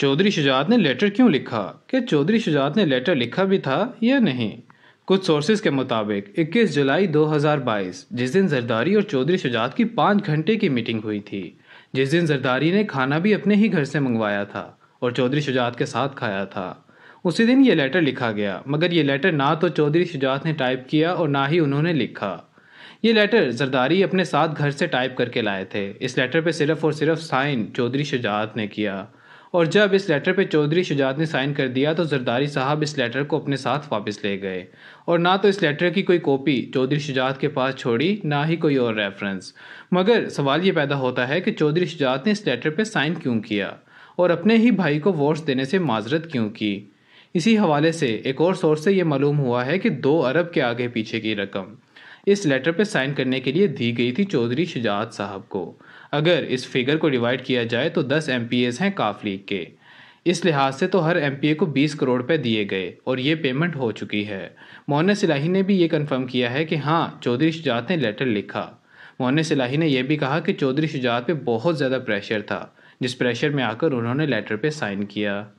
चौधरी शुजात ने लेटर क्यों लिखा क्या चौधरी शुजात ने लेटर लिखा भी था या नहीं कुछ सोर्सेज के मुताबिक 21 जुलाई 2022 जिस दिन जरदारी और चौधरी शुजात की पाँच घंटे की मीटिंग हुई थी जिस दिन जरदारी ने खाना भी अपने ही घर से मंगवाया था और चौधरी शुजात के साथ खाया था उसी दिन ये लेटर लिखा गया मगर ये लेटर ना तो चौधरी शुजात ने टाइप किया और ना ही उन्होंने लिखा ये लेटर जरदारी अपने साथ घर से टाइप करके लाए थे इस लेटर पे सिर्फ और सिर्फ साइन चौधरी शुजात ने किया और जब इस लेटर पे चौधरी शुजात ने साइन कर दिया तो जरदारी साहब इस लेटर को अपने साथ वापस ले गए और ना तो इस लेटर की कोई कॉपी चौधरी शुजात के पास छोड़ी ना ही कोई और रेफरेंस मगर सवाल ये पैदा होता है कि चौधरी शुजात ने इस लेटर पर साइन क्यों किया और अपने ही भाई को वोट्स देने से माजरत क्यों की इसी हवाले से एक और सोर्स से ये मालूम हुआ है कि दो अरब के आगे पीछे की रकम इस लेटर पर साइन करने के लिए दी गई थी चौधरी शुजात साहब को अगर इस फिगर को डिवाइड किया जाए तो दस एम हैं काफ लीग के इस लिहाज से तो हर एम को 20 करोड़ रुपए दिए गए और ये पेमेंट हो चुकी है मोहन सिलाही ने भी ये कंफर्म किया है कि हाँ चौधरी शुजात ने लेटर लिखा मोहन सिलाही ने यह भी कहा कि चौधरी शुजात पे बहुत ज़्यादा प्रेशर था जिस प्रेशर में आकर उन्होंने लेटर पे साइन किया